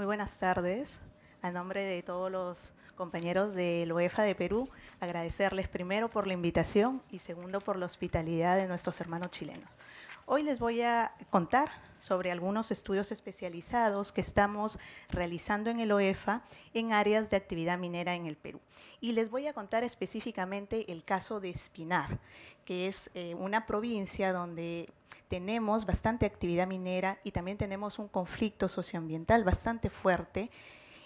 Muy buenas tardes. A nombre de todos los compañeros de la UEFA de Perú, agradecerles primero por la invitación y segundo por la hospitalidad de nuestros hermanos chilenos. Hoy les voy a contar sobre algunos estudios especializados que estamos realizando en el OEFA en áreas de actividad minera en el Perú. Y les voy a contar específicamente el caso de Espinar, que es eh, una provincia donde tenemos bastante actividad minera y también tenemos un conflicto socioambiental bastante fuerte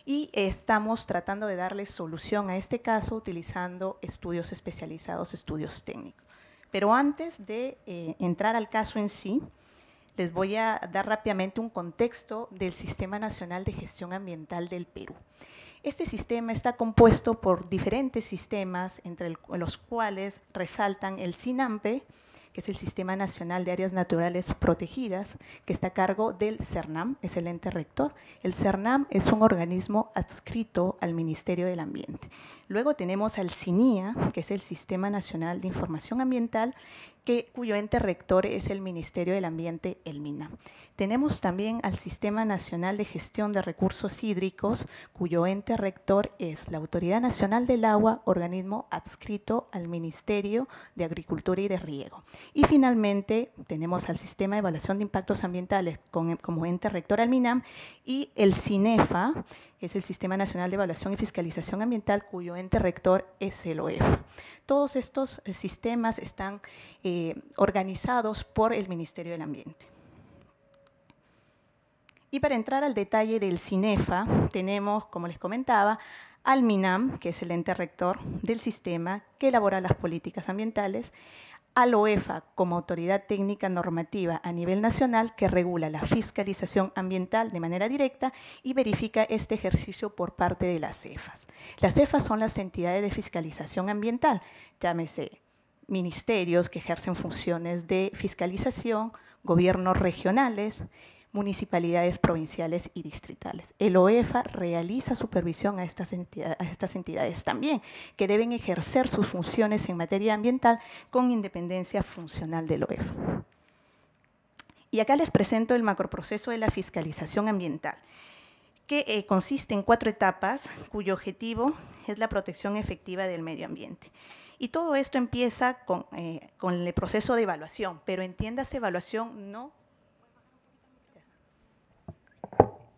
y estamos tratando de darle solución a este caso utilizando estudios especializados, estudios técnicos. Pero antes de eh, entrar al caso en sí, les voy a dar rápidamente un contexto del Sistema Nacional de Gestión Ambiental del Perú. Este sistema está compuesto por diferentes sistemas, entre los cuales resaltan el SINAMPE, que es el Sistema Nacional de Áreas Naturales Protegidas, que está a cargo del CERNAM, es el ente rector. El CERNAM es un organismo adscrito al Ministerio del Ambiente. Luego tenemos al CINIA, que es el Sistema Nacional de Información Ambiental, que, cuyo ente rector es el Ministerio del Ambiente, el MINAM. Tenemos también al Sistema Nacional de Gestión de Recursos Hídricos, cuyo ente rector es la Autoridad Nacional del Agua, organismo adscrito al Ministerio de Agricultura y de Riego. Y finalmente tenemos al Sistema de Evaluación de Impactos Ambientales con, como ente rector al MINAM y el CINEFA, es el Sistema Nacional de Evaluación y Fiscalización Ambiental, cuyo ente rector es el OEFA. Todos estos sistemas están... Eh, eh, organizados por el Ministerio del Ambiente. Y para entrar al detalle del CINEFA, tenemos, como les comentaba, al MINAM, que es el ente rector del sistema que elabora las políticas ambientales, al OEFA como autoridad técnica normativa a nivel nacional que regula la fiscalización ambiental de manera directa y verifica este ejercicio por parte de las CEFAS. Las CEFAS son las entidades de fiscalización ambiental, llámese ministerios que ejercen funciones de fiscalización, gobiernos regionales, municipalidades provinciales y distritales. El OEFA realiza supervisión a estas, entidades, también, que deben ejercer sus funciones en materia ambiental con independencia funcional del OEFA. Y acá les presento el macroproceso de la fiscalización ambiental, que eh, consiste en cuatro etapas cuyo objetivo es la protección efectiva del medio ambiente. Y todo esto empieza eh, con, el proceso de evaluación, pero entiéndase evaluación no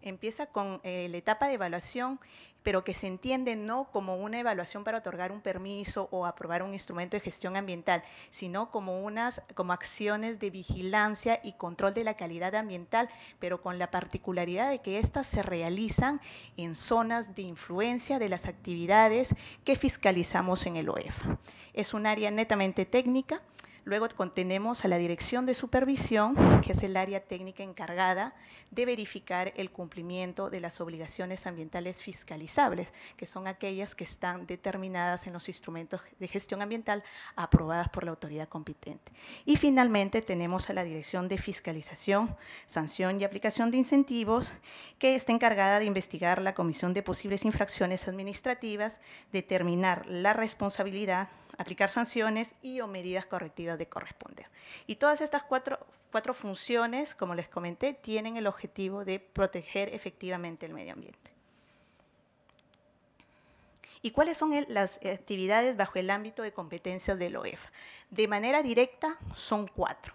empieza con eh, la etapa de evaluación, pero que se entiende no como una evaluación para otorgar un permiso o aprobar un instrumento de gestión ambiental, sino como unas como acciones de vigilancia y control de la calidad ambiental, pero con la particularidad de que estas se realizan en zonas de influencia de las actividades que fiscalizamos en el OEFA. Es un área netamente técnica Luego tenemos a la Dirección de Supervisión, que es el área técnica encargada de verificar el cumplimiento de las obligaciones ambientales fiscalizables, que son aquellas que están determinadas en los instrumentos de gestión ambiental aprobadas por la autoridad competente. Y finalmente tenemos a la Dirección de Fiscalización, Sanción y Aplicación de Incentivos, que está encargada de investigar la comisión de posibles infracciones administrativas, determinar la responsabilidad aplicar sanciones y o medidas correctivas de corresponder. Y todas estas cuatro, funciones, como les comenté, tienen el objetivo de proteger efectivamente el medio ambiente. ¿Y cuáles son las actividades bajo el ámbito de competencias del OEFA? De manera directa son cuatro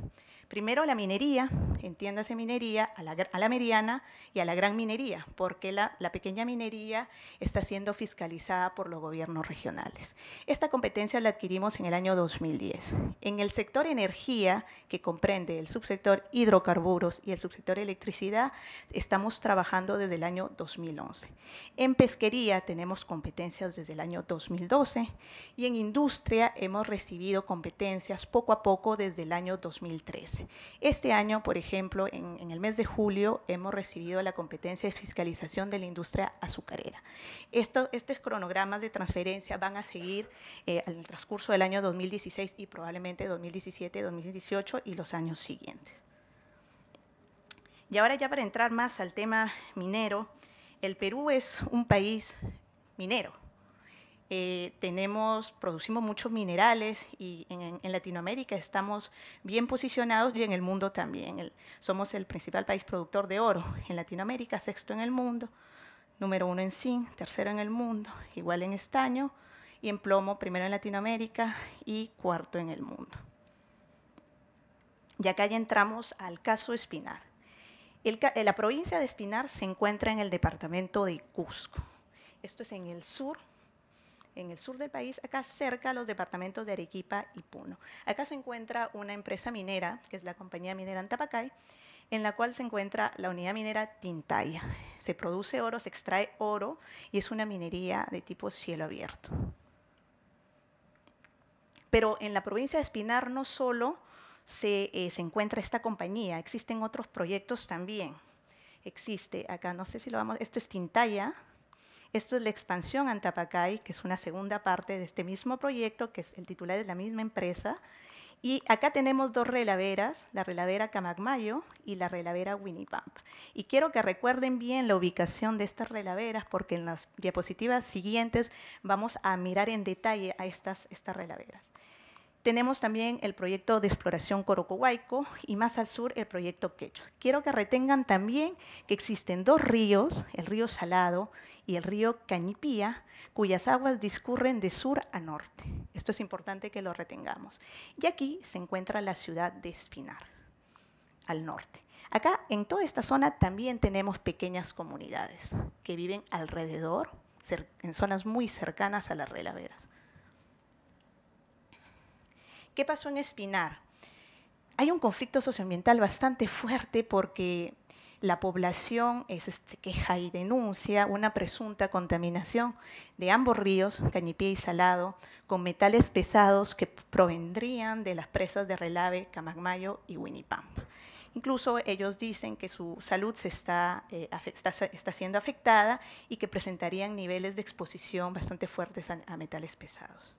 primero la minería, entiéndase minería, a la, mediana y a la gran minería, porque la, pequeña minería está siendo fiscalizada por los gobiernos regionales. Esta competencia la adquirimos en el año 2010. En el sector energía, que comprende el subsector hidrocarburos y el subsector electricidad, estamos trabajando desde el año 2011. En pesquería tenemos competencias desde el año 2012 y en industria hemos recibido competencias poco a poco desde el año 2013. Este año, por ejemplo, en, el mes de julio hemos recibido la competencia de fiscalización de la industria azucarera. Esto, estos cronogramas de transferencia van a seguir eh, en el transcurso del año 2016 y probablemente 2017, 2018 y los años siguientes. Y ahora ya para entrar más al tema minero, el Perú es un país minero. Eh, tenemos, producimos muchos minerales y en, Latinoamérica estamos bien posicionados y en el mundo también. somos el principal país productor de oro en Latinoamérica, sexto en el mundo, número uno en zinc, tercero en el mundo, igual en estaño y en plomo, primero en Latinoamérica y cuarto en el mundo. Y acá ya entramos al caso Espinar. Eh, la provincia de Espinar se encuentra en el departamento de Cusco. Esto es en el sur en el sur del país, acá cerca los departamentos de Arequipa y Puno. Acá se encuentra una empresa minera, que es la compañía minera Antapacay, en la cual se encuentra la unidad minera Tintaya. Se produce oro, se extrae oro y es una minería de tipo cielo abierto. Pero en la provincia de Espinar no solo se, eh, se encuentra esta compañía, existen otros proyectos también. Existe, acá no sé si lo vamos, esto es Tintaya, esto es la expansión Antapacay, que es una segunda parte de este mismo proyecto, que es el titular de la misma empresa. Y acá tenemos dos relaveras, la relavera Camagmayo y la relavera Winnipump. Y quiero que recuerden bien la ubicación de estas relaveras, porque en las diapositivas siguientes vamos a mirar en detalle a estas, estas relaveras. Tenemos también el proyecto de exploración Corocohuayco y más al sur el proyecto quecho. Quiero que retengan también que existen dos ríos, el río Salado y el río Cañipía, cuyas aguas discurren de sur a norte. Esto es importante que lo retengamos. Y aquí se encuentra la ciudad de Espinar, al norte. Acá, en toda esta zona, también tenemos pequeñas comunidades que viven alrededor, en zonas muy cercanas a las relaveras. ¿Qué pasó en Espinar? Hay un conflicto socioambiental bastante fuerte porque la población es este, queja y denuncia una presunta contaminación de ambos ríos, Cañipié y Salado, con metales pesados que provendrían de las presas de Relave, Camagmayo y Winipampa. Incluso ellos dicen que su salud eh, se está, siendo afectada y que presentarían niveles de exposición bastante fuertes a metales pesados.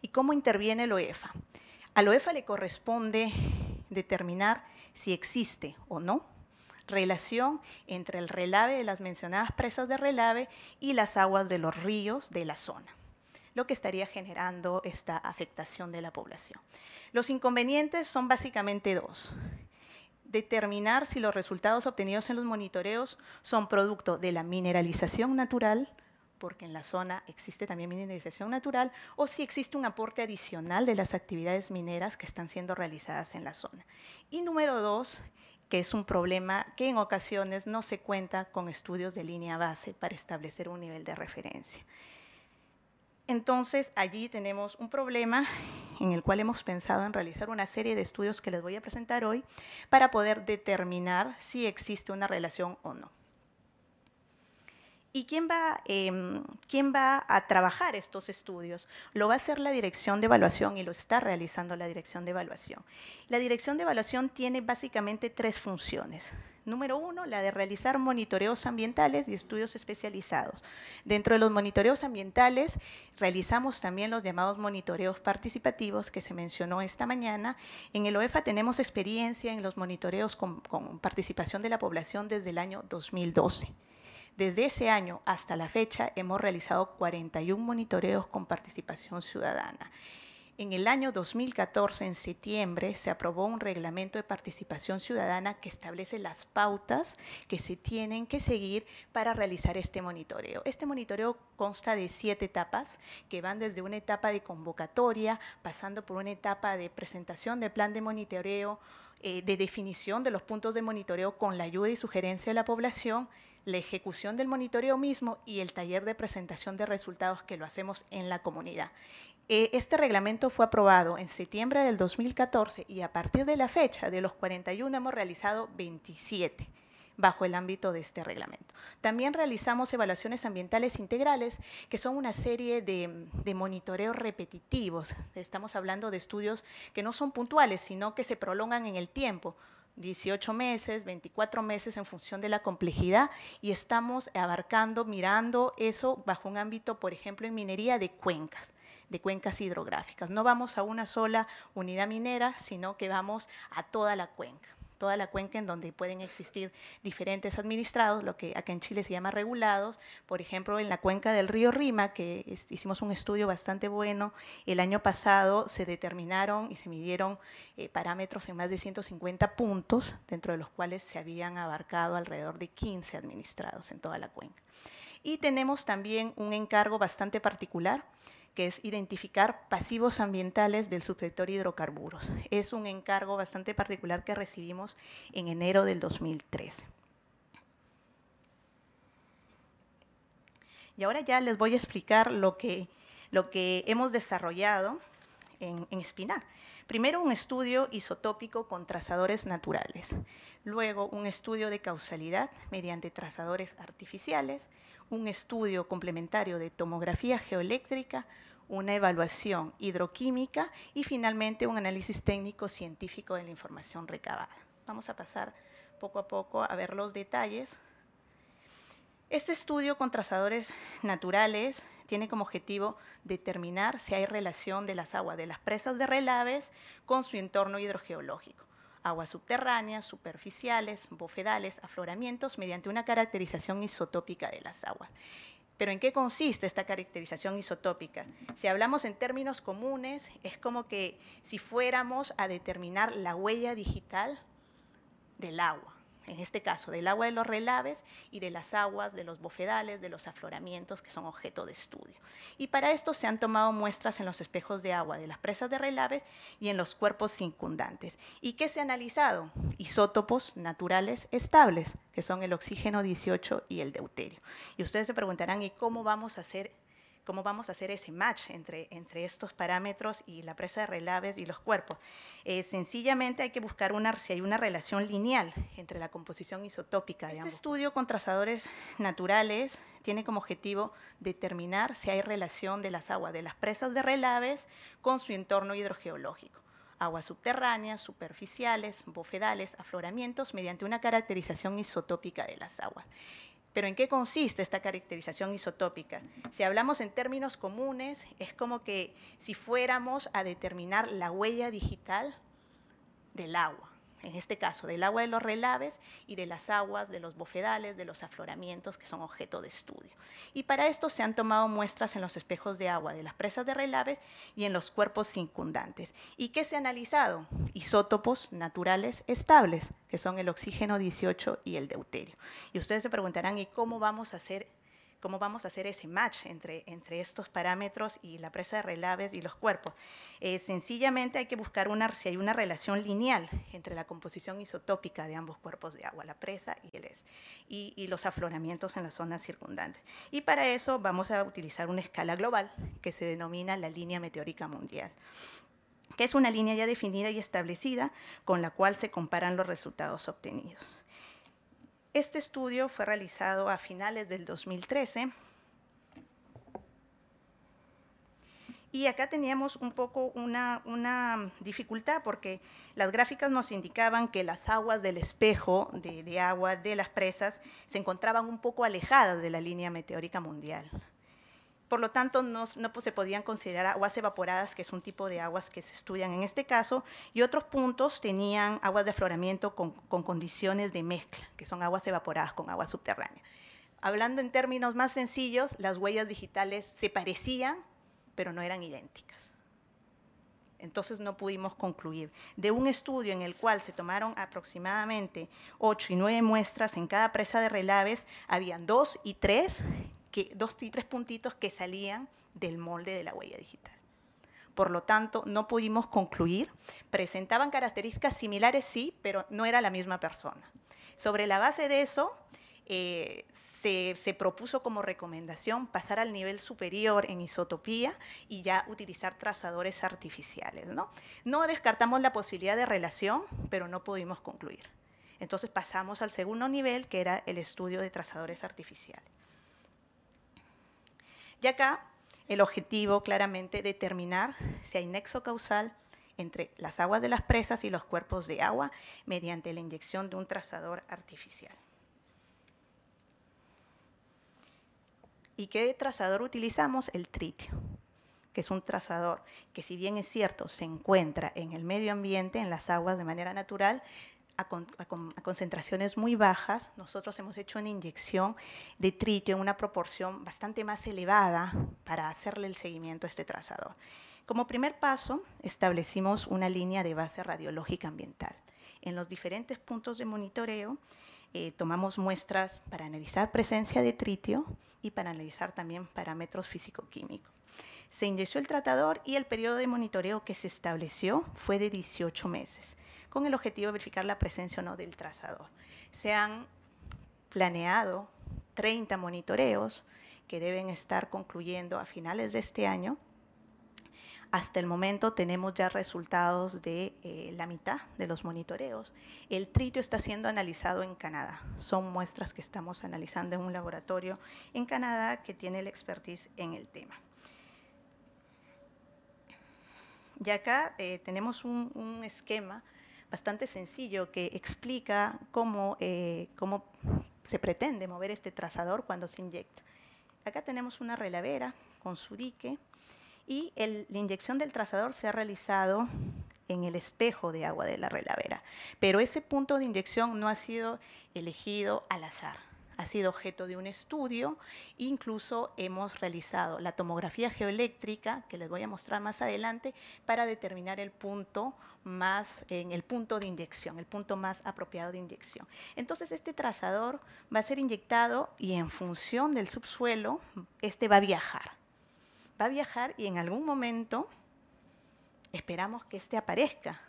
¿Y cómo interviene el OEFA? Al OEFA le corresponde determinar si existe o no relación entre el relave de las mencionadas presas de relave y las aguas de los ríos de la zona, lo que estaría generando esta afectación de la población. Los inconvenientes son básicamente dos. Determinar si los resultados obtenidos en los monitoreos son producto de la mineralización natural, porque en la zona existe también minerización natural, o si existe un aporte adicional de las actividades mineras que están siendo realizadas en la zona. Y número dos, que es un problema que en ocasiones no se cuenta con estudios de línea base para establecer un nivel de referencia. Entonces, allí tenemos un problema en el cual hemos pensado en realizar una serie de estudios que les voy a presentar hoy para poder determinar si existe una relación o no. ¿Y em, quién va, a trabajar estos estudios? Lo va a hacer la dirección de evaluación y lo está realizando la dirección de evaluación. La dirección de evaluación tiene básicamente tres funciones. Número uno, la de realizar monitoreos ambientales y estudios especializados. Dentro de los monitoreos ambientales, realizamos también los llamados monitoreos participativos que se mencionó esta mañana. En el OEFA tenemos experiencia en los monitoreos con participación de la población desde el año 2012. Desde ese año hasta la fecha hemos realizado 41 monitoreos con participación ciudadana. En el año 2014, en septiembre, se aprobó un reglamento de participación ciudadana que establece las pautas que se tienen que seguir para realizar este monitoreo. Este monitoreo consta de siete etapas que van desde una etapa de convocatoria, pasando por una etapa de presentación del plan de monitoreo, eh, de definición de los puntos de monitoreo con la ayuda y sugerencia de la población, la ejecución del monitoreo mismo y el taller de presentación de resultados que lo hacemos en la comunidad. Eh, este reglamento fue aprobado en septiembre del 2014 y a partir de la fecha de los 41 hemos realizado 27 bajo el ámbito de este reglamento. También realizamos evaluaciones ambientales integrales, que son una serie de, de, monitoreos repetitivos. Estamos hablando de estudios que no son puntuales, sino que se prolongan en el tiempo. 18 meses, 24 meses en función de la complejidad y estamos abarcando, mirando eso bajo un ámbito, por ejemplo, en minería de cuencas de cuencas hidrográficas. No vamos a una sola unidad minera, sino que vamos a toda la cuenca toda la cuenca en donde pueden existir diferentes administrados, lo que acá en Chile se llama regulados. Por ejemplo, en la cuenca del río Rima, que hicimos un estudio bastante bueno el año pasado, se determinaron y se midieron eh, parámetros en más de 150 puntos, dentro de los cuales se habían abarcado alrededor de 15 administrados en toda la cuenca. Y tenemos también un encargo bastante particular que es identificar pasivos ambientales del subsector hidrocarburos. Es un encargo bastante particular que recibimos en enero del 2013. Y ahora ya les voy a explicar lo que, lo que hemos desarrollado en, Espinar. Primero un estudio isotópico con trazadores naturales, luego un estudio de causalidad mediante trazadores artificiales, un estudio complementario de tomografía geoeléctrica, una evaluación hidroquímica y finalmente un análisis técnico científico de la información recabada. Vamos a pasar poco a poco a ver los detalles. Este estudio con trazadores naturales tiene como objetivo determinar si hay relación de las aguas de las presas de relaves con su entorno hidrogeológico aguas subterráneas, superficiales, bofedales, afloramientos, mediante una caracterización isotópica de las aguas. Pero ¿en qué consiste esta caracterización isotópica? Si hablamos en términos comunes, es como que si fuéramos a determinar la huella digital del agua en este caso del agua de los relaves y de las aguas de los bofedales, de los afloramientos que son objeto de estudio. Y para esto se han tomado muestras en los espejos de agua de las presas de relaves y en los cuerpos circundantes. ¿Y qué se ha analizado? Isótopos naturales estables, que son el oxígeno 18 y el deuterio. Y ustedes se preguntarán, ¿y cómo vamos a hacer cómo vamos a hacer ese match entre, entre estos parámetros y la presa de relaves y los cuerpos. Eh, sencillamente hay que buscar una, si hay una relación lineal entre la composición isotópica. De este estudio con trazadores naturales tiene como objetivo determinar si hay relación de las aguas de las presas de relaves con su entorno hidrogeológico aguas subterráneas, superficiales, bofedales, afloramientos, mediante una caracterización isotópica de las aguas. Pero ¿en qué consiste esta caracterización isotópica? Si hablamos en términos comunes, es como que si fuéramos a determinar la huella digital del agua en este caso del agua de los relaves y de las aguas de los bofedales, de los afloramientos que son objeto de estudio. Y para esto se han tomado muestras en los espejos de agua de las presas de relaves y en los cuerpos circundantes. ¿Y qué se ha analizado? Isótopos naturales estables, que son el oxígeno 18 y el deuterio. Y ustedes se preguntarán, ¿y cómo vamos a hacer cómo vamos a hacer ese match entre, estos parámetros y la presa de relaves y los cuerpos. Eh, sencillamente hay que buscar una, si hay una relación lineal entre la composición isotópica de ambos cuerpos de agua, la presa y el es, y, y los afloramientos en las zonas circundantes. Y para eso vamos a utilizar una escala global que se denomina la línea meteórica mundial que es una línea ya definida y establecida con la cual se comparan los resultados obtenidos. Este estudio fue realizado a finales del 2013 Y acá teníamos un poco una, dificultad porque las gráficas nos indicaban que las aguas del espejo de, de agua de las presas se encontraban un poco alejadas de la línea meteórica mundial. Por lo tanto, no, pues, se podían considerar aguas evaporadas, que es un tipo de aguas que se estudian en este caso, y otros puntos tenían aguas de afloramiento con, condiciones de mezcla, que son aguas evaporadas con agua subterránea. Hablando en términos más sencillos, las huellas digitales se parecían, pero no eran idénticas. Entonces no pudimos concluir. De un estudio en el cual se tomaron aproximadamente 8 y 9 muestras en cada presa de relaves, habían dos y tres que, dos y tres puntitos que salían del molde de la huella digital. Por lo tanto, no pudimos concluir. Presentaban características similares, sí, pero no era la misma persona. Sobre la base de eso, eh, se, propuso como recomendación pasar al nivel superior en isotopía y ya utilizar trazadores artificiales. no descartamos la posibilidad de relación, pero no pudimos concluir. Entonces pasamos al segundo nivel, que era el estudio de trazadores artificiales. Y acá el objetivo claramente determinar si hay nexo causal entre las aguas de las presas y los cuerpos de agua mediante la inyección de un trazador artificial. ¿Y qué trazador utilizamos? El tritio, que es un trazador que si bien es cierto se encuentra en el medio ambiente, en las aguas de manera natural, a, concentraciones muy bajas, nosotros hemos hecho una inyección de tritio en una proporción bastante más elevada para hacerle el seguimiento a este trazador. Como primer paso, establecimos una línea de base radiológica ambiental. En los diferentes puntos de monitoreo, eh, tomamos muestras para analizar presencia de tritio y para analizar también parámetros físico-químicos. Se inyectó el tratador y el periodo de monitoreo que se estableció fue de 18 meses, con el objetivo de verificar la presencia o no del trazador. Se han planeado 30 monitoreos que deben estar concluyendo a finales de este año. Hasta el momento tenemos ya resultados de eh, la mitad de los monitoreos. El tritio está siendo analizado en Canadá. Son muestras que estamos analizando en un laboratorio en Canadá que tiene la expertise en el tema. Y acá eh, tenemos un, esquema bastante sencillo que explica eh, cómo, se pretende mover este trazador cuando se inyecta. Acá tenemos una relavera con su dique y la inyección del trazador se ha realizado en el espejo de agua de la relavera, pero ese punto de inyección no ha sido elegido al azar ha sido objeto de un estudio. Incluso hemos realizado la tomografía geoeléctrica, que les voy a mostrar más adelante, para determinar el punto más, en el punto de inyección, el punto más apropiado de inyección. Entonces, este trazador va a ser inyectado y en función del subsuelo, este va a viajar. Va a viajar y en algún momento esperamos que este aparezca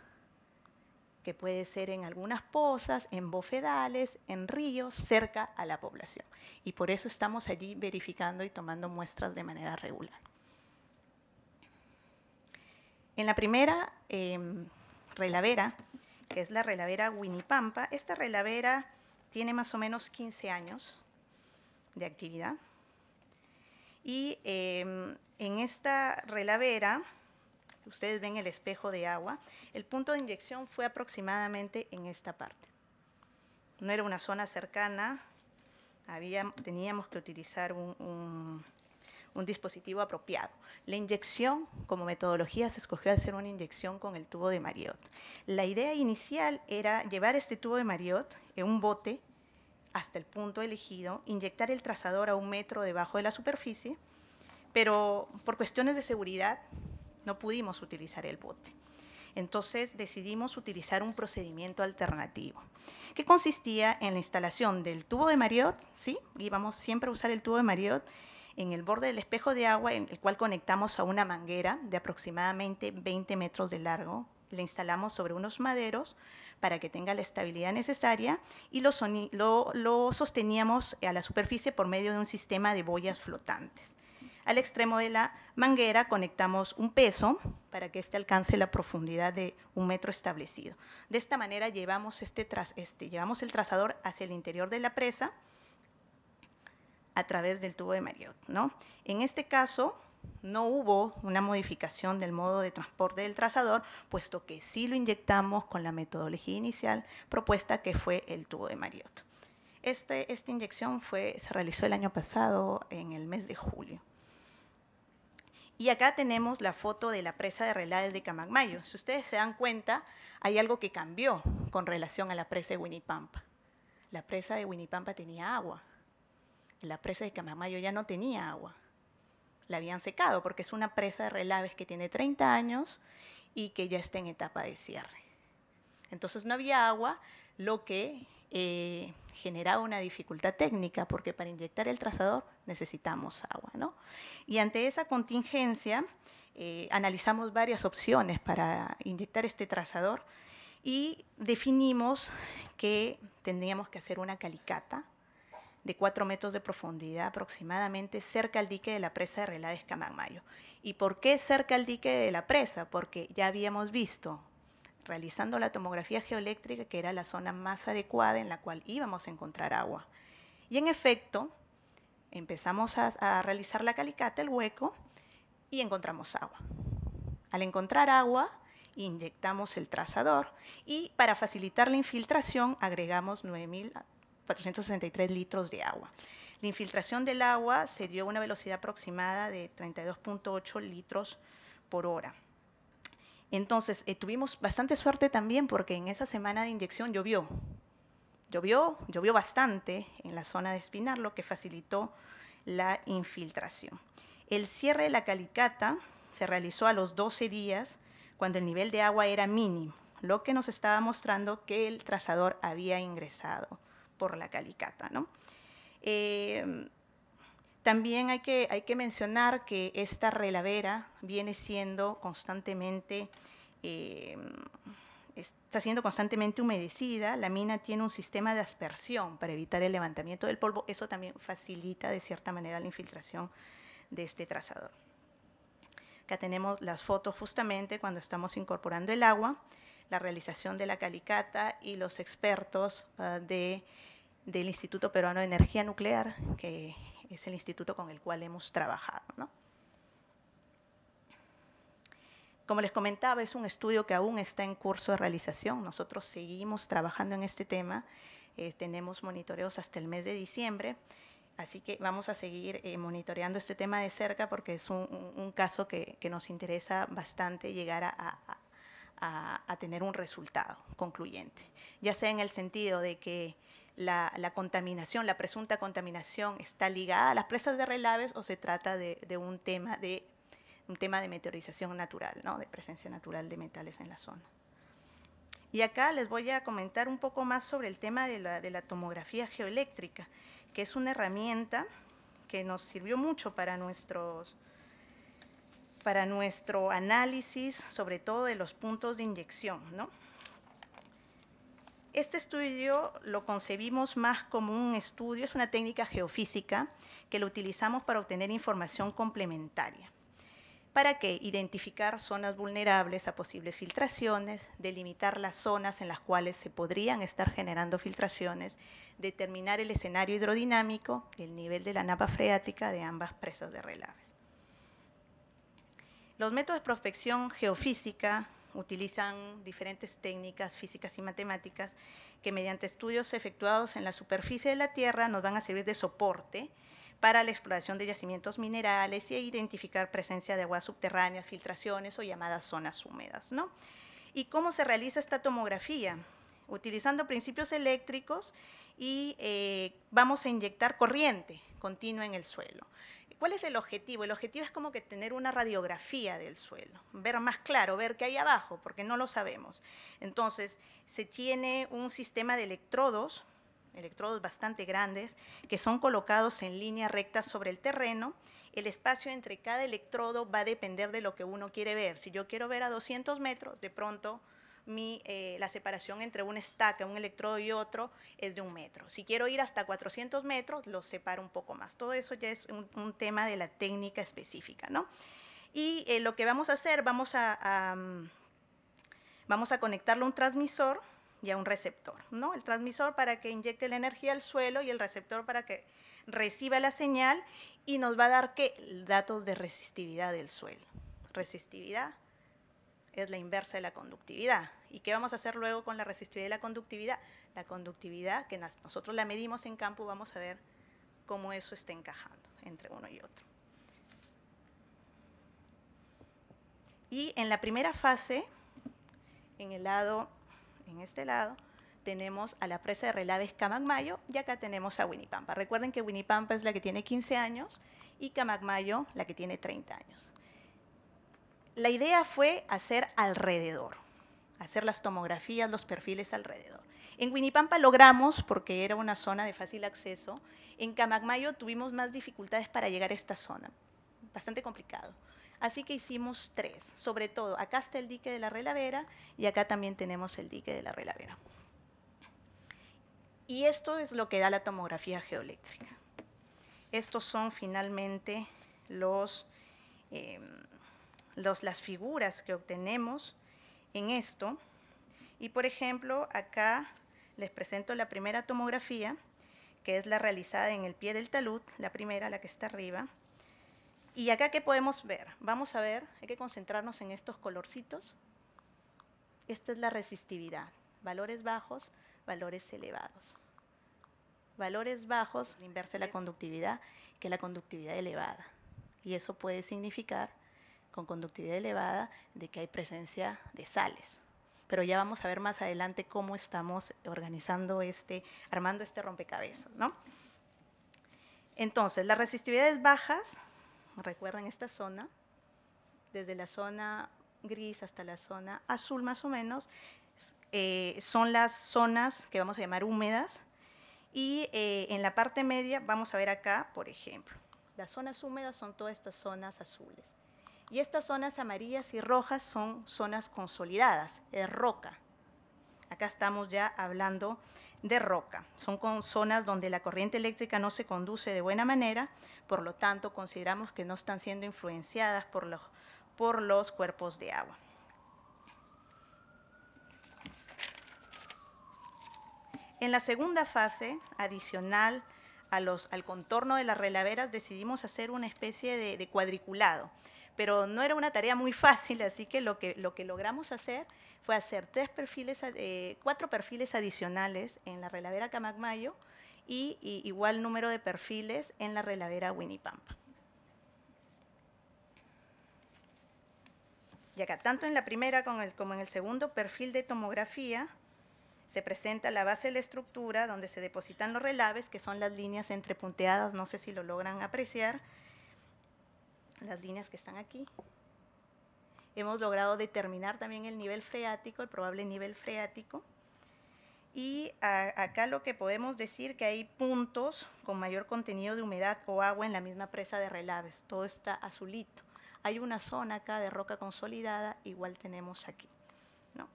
que puede ser en algunas pozas, en bofedales, en ríos, cerca a la población. Y por eso estamos allí verificando y tomando muestras de manera regular. En la primera eh, relavera, que es la relavera Winnipampa, esta relavera tiene más o menos 15 años de actividad. Y em, en esta relavera Ustedes ven el espejo de agua. El punto de inyección fue aproximadamente en esta parte. No era una zona cercana, teníamos que utilizar un, un dispositivo apropiado. La inyección, como metodología, se escogió hacer una inyección con el tubo de Mariot. La idea inicial era llevar este tubo de Mariot en un bote hasta el punto elegido, inyectar el trazador a un metro debajo de la superficie, pero por cuestiones de seguridad no pudimos utilizar el bote. Entonces decidimos utilizar un procedimiento alternativo, que consistía en la instalación del tubo de Mariot, ¿sí? Íbamos siempre a usar el tubo de Mariot en el borde del espejo de agua, en el cual conectamos a una manguera de aproximadamente 20 metros de largo. Le instalamos sobre unos maderos para que tenga la estabilidad necesaria y lo sosteníamos a la superficie por medio de un sistema de boyas flotantes. Al extremo de la manguera conectamos un peso para que este alcance la profundidad de un metro establecido. De esta manera llevamos, este, este, llevamos el trazador hacia el interior de la presa a través del tubo de Mariot, ¿no? En este caso, no hubo una modificación del modo de transporte del trazador, puesto que sí lo inyectamos con la metodología inicial propuesta que fue el tubo de Mariot. Este, esta inyección fue, se realizó el año pasado en el mes de julio. Y acá tenemos la foto de la presa de relaves de Camagmayo. Si ustedes se dan cuenta, hay algo que cambió con relación a la presa de Winipampa. La presa de Winipampa tenía agua. La presa de Camagmayo ya no tenía agua. La habían secado porque es una presa de relaves que tiene 30 años y que ya está en etapa de cierre. Entonces no había agua, lo que eh, generaba una dificultad técnica, porque para inyectar el trazador necesitamos agua. Y ante esa contingencia, eh, analizamos varias opciones para inyectar este trazador y definimos que tendríamos que hacer una calicata de 4 metros de profundidad aproximadamente cerca al dique de la presa de Relaves Camagmayo. ¿Y por qué cerca al dique de la presa? Porque ya habíamos visto realizando la tomografía geoeléctrica, que era la zona más adecuada en la cual íbamos a encontrar agua. Y en efecto, empezamos a, a realizar la calicata, el hueco, y encontramos agua. Al encontrar agua, inyectamos el trazador y para facilitar la infiltración agregamos 9.463 litros de agua. La infiltración del agua se dio a una velocidad aproximada de 32.8 litros por hora. Entonces, eh, tuvimos bastante suerte también porque en esa semana de inyección llovió. Llovió, llovió bastante en la zona de espinar, lo que facilitó la infiltración. El cierre de la calicata se realizó a los 12 días cuando el nivel de agua era mínimo, lo que nos estaba mostrando que el trazador había ingresado por la calicata. ¿no? Eh, también hay que, mencionar que esta relavera viene siendo constantemente, eh, está siendo constantemente humedecida. La mina tiene un sistema de aspersión para evitar el levantamiento del polvo. Eso también facilita de cierta manera la infiltración de este trazador. Acá tenemos las fotos justamente cuando estamos incorporando el agua, la realización de la calicata y los expertos ah, del Instituto Peruano de Energía Nuclear que es el instituto con el cual hemos trabajado. ¿no? Como les comentaba, es un estudio que aún está en curso de realización. Nosotros seguimos trabajando en este tema. Eh, tenemos monitoreos hasta el mes de diciembre. Así que vamos a seguir eh, monitoreando este tema de cerca porque es un, caso que, nos interesa bastante llegar a, tener un resultado concluyente. Ya sea en el sentido de que la, contaminación, la presunta contaminación, está ligada a las presas de relaves o se trata de, un, tema de un tema de meteorización natural, ¿no? de presencia natural de metales en la zona. Y acá les voy a comentar un poco más sobre el tema de la, tomografía geoeléctrica, que es una herramienta que nos sirvió mucho para para nuestro análisis, sobre todo de los puntos de inyección, ¿no? Este estudio lo concebimos más como un estudio, es una técnica geofísica que lo utilizamos para obtener información complementaria. ¿Para qué? Identificar zonas vulnerables a posibles filtraciones, delimitar las zonas en las cuales se podrían estar generando filtraciones, determinar el escenario hidrodinámico y el nivel de la napa freática de ambas presas de relaves. Los métodos de prospección geofísica utilizan diferentes técnicas físicas y matemáticas que mediante estudios efectuados en la superficie de la Tierra nos van a servir de soporte para la exploración de yacimientos minerales e identificar presencia de aguas subterráneas, filtraciones o llamadas zonas húmedas. ¿no? ¿Y cómo se realiza esta tomografía? Utilizando principios eléctricos y eh, vamos a inyectar corriente continua en el suelo. ¿Cuál es el objetivo? El objetivo es como que tener una radiografía del suelo, ver más claro, ver qué hay abajo, porque no lo sabemos. Entonces, se tiene un sistema de electrodos, electrodos bastante grandes, que son colocados en línea recta sobre el terreno. El espacio entre cada electrodo va a depender de lo que uno quiere ver. Si yo quiero ver a 200 metros, de pronto eh, la separación entre un estaca, un electrodo y otro es de un metro. Si quiero ir hasta 400 metros, los separo un poco más. Todo eso ya es un, tema de la técnica específica, ¿no? Y eh, lo que vamos a hacer, vamos a, a, mm, vamos a conectarlo a un transmisor y a un receptor, ¿no? El transmisor para que inyecte la energía al suelo y el receptor para que reciba la señal y nos va a dar ¿qué? datos de resistividad del suelo. Resistividad es la inversa de la conductividad. ¿Y qué vamos a hacer luego con la resistividad y la conductividad? La conductividad, que nosotros la medimos en campo, vamos a ver cómo eso está encajando entre uno y otro. Y en la primera fase, en el lado, en este lado, tenemos a la presa de relaves Camagmayo y acá tenemos a Winipampa. Recuerden que Winipampa es la que tiene 15 años y Camagmayo la que tiene 30 años la idea fue hacer alrededor, hacer las tomografías, los perfiles alrededor. En Winipampa logramos, porque era una zona de fácil acceso, en Camagmayo tuvimos más dificultades para llegar a esta zona, bastante complicado. Así que hicimos tres, sobre todo, acá está el dique de la Relavera y acá también tenemos el dique de la Relavera. Y esto es lo que da la tomografía geoeléctrica. Estos son finalmente los... Em, las figuras que obtenemos en esto. Y por ejemplo, acá les presento la primera tomografía, que es la realizada en el pie del talud, la primera, la que está arriba. Y acá, ¿qué podemos ver? Vamos a ver, hay que concentrarnos en estos colorcitos. Esta es la resistividad, valores bajos, valores elevados. Valores bajos, inversa la conductividad, que es la conductividad elevada. Y eso puede significar con conductividad elevada de que hay presencia de sales. Pero ya vamos a ver más adelante cómo estamos organizando este, armando este rompecabezas, ¿no? Entonces, las resistividades bajas, recuerden esta zona, desde la zona gris hasta la zona azul más o menos, eh, son las zonas que vamos a llamar húmedas. Y eh, en la parte media vamos a ver acá, por ejemplo, las zonas húmedas son todas estas zonas azules. Y estas zonas amarillas y rojas son zonas consolidadas, es roca. Acá estamos ya hablando de roca. Son zonas donde la corriente eléctrica no se conduce de buena manera, por lo tanto consideramos que no están siendo influenciadas por los, cuerpos de agua. En la segunda fase, adicional al contorno de las relaveras, decidimos hacer una especie de cuadriculado pero no era una tarea muy fácil, así que lo que, logramos hacer fue hacer tres perfiles, eh, cuatro perfiles adicionales en la relavera Camacmayo y, igual número de perfiles en la relavera Winnipampa. Y acá, tanto en la primera como en el segundo perfil de tomografía, se presenta la base de la estructura donde se depositan los relaves, que son las líneas entrepunteadas, no sé si lo logran apreciar, las líneas que están aquí. Hemos logrado determinar también el nivel freático, el probable nivel freático. Y acá lo que podemos decir que hay puntos con mayor contenido de humedad o agua en la misma presa de relaves. Todo está azulito. Hay una zona acá de roca consolidada, igual tenemos aquí. ¿no?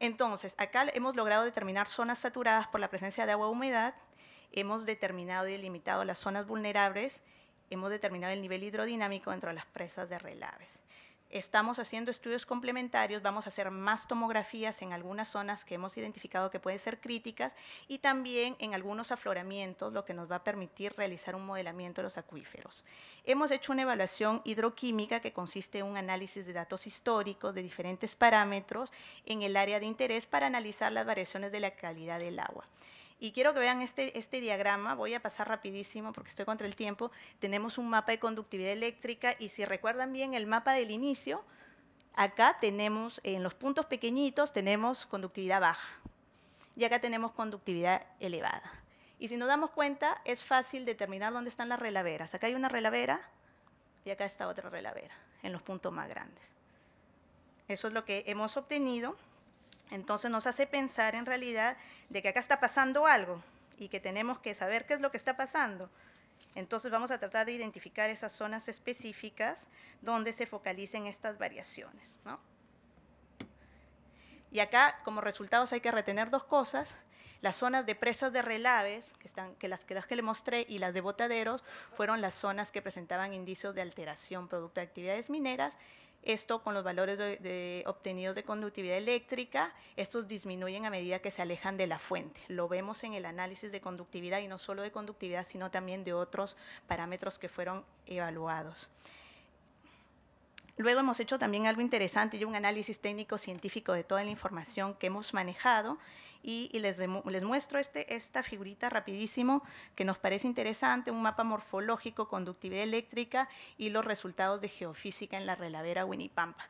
Entonces, acá hemos logrado determinar zonas saturadas por la presencia de agua o humedad hemos determinado y delimitado las zonas vulnerables, hemos determinado el nivel hidrodinámico dentro de las presas de relaves. Estamos haciendo estudios complementarios, vamos a hacer más tomografías en algunas zonas que hemos identificado que pueden ser críticas y también en algunos afloramientos, lo que nos va a permitir realizar un modelamiento de los acuíferos. Hemos hecho una evaluación hidroquímica que consiste en un análisis de datos históricos de diferentes parámetros en el área de interés para analizar las variaciones de la calidad del agua. Y quiero que vean este, este, diagrama, voy a pasar rapidísimo porque estoy contra el tiempo. Tenemos un mapa de conductividad eléctrica y si recuerdan bien el mapa del inicio, acá tenemos, en los puntos pequeñitos, tenemos conductividad baja y acá tenemos conductividad elevada. Y si nos damos cuenta, es fácil determinar dónde están las relaveras. Acá hay una relavera y acá está otra relavera, en los puntos más grandes. Eso es lo que hemos obtenido. Entonces nos hace pensar en realidad de que acá está pasando algo y que tenemos que saber qué es lo que está pasando. Entonces vamos a tratar de identificar esas zonas específicas donde se focalicen estas variaciones. Y acá, como resultados, hay que retener dos cosas. Las zonas de presas de relaves, que, están, las, que las que le mostré, y las de botaderos, fueron las zonas que presentaban indicios de alteración producto de actividades mineras esto con los valores obtenidos de conductividad eléctrica, estos disminuyen a medida que se alejan de la fuente. Lo vemos en el análisis de conductividad y no solo de conductividad, sino también de otros parámetros que fueron evaluados. Luego hemos hecho también algo interesante y un análisis técnico científico de toda la información que hemos manejado y, les, muestro este, esta figurita rapidísimo que nos parece interesante, un mapa morfológico, conductividad eléctrica y los resultados de geofísica en la relavera Winipampa.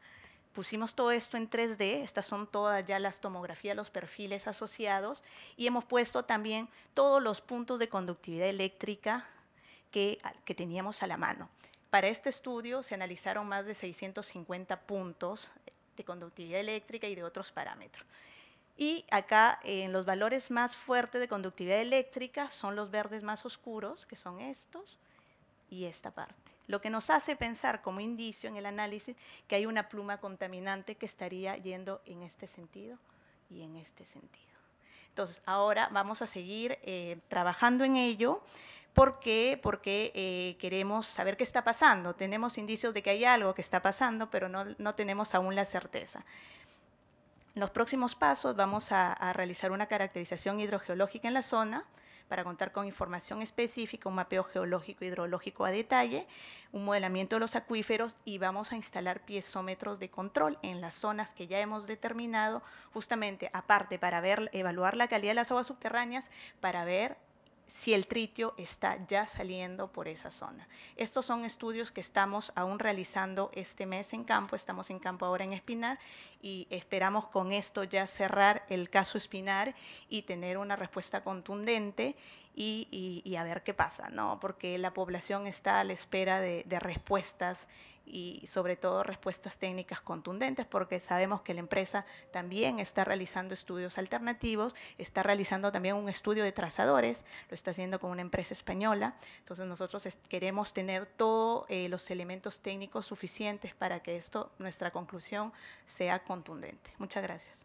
Pusimos todo esto en 3D, estas son todas ya las tomografías, los perfiles asociados y hemos puesto también todos los puntos de conductividad eléctrica que teníamos a la mano. Para este estudio se analizaron más de 650 puntos de conductividad eléctrica y de otros parámetros. Y acá en eh, los valores más fuertes de conductividad eléctrica son los verdes más oscuros, que son estos, y esta parte. Lo que nos hace pensar como indicio en el análisis que hay una pluma contaminante que estaría yendo en este sentido y en este sentido. Entonces, ahora vamos a seguir eh, trabajando en ello. Porque eh, queremos saber qué está pasando. Tenemos indicios de que hay algo que está pasando, pero no tenemos aún la certeza. En los próximos pasos vamos a, realizar una caracterización hidrogeológica en la zona para contar con información específica, un mapeo geológico hidrológico a detalle, un modelamiento de los acuíferos y vamos a instalar piezómetros de control en las zonas que ya hemos determinado, justamente aparte para ver, evaluar la calidad de las aguas subterráneas, para ver si el tritio está ya saliendo por esa zona. Estos son estudios que estamos aún realizando este mes en campo, estamos en campo ahora en Espinar y esperamos con esto ya cerrar el caso Espinar y tener una respuesta contundente y, a ver qué pasa, ¿no? porque la población está a la espera de, de respuestas y sobre todo respuestas técnicas contundentes, porque sabemos que la empresa también está realizando estudios alternativos, está realizando también un estudio de trazadores, lo está haciendo con una empresa española, entonces nosotros queremos tener todos eh, los elementos técnicos suficientes para que esto, nuestra conclusión, sea contundente. Muchas gracias.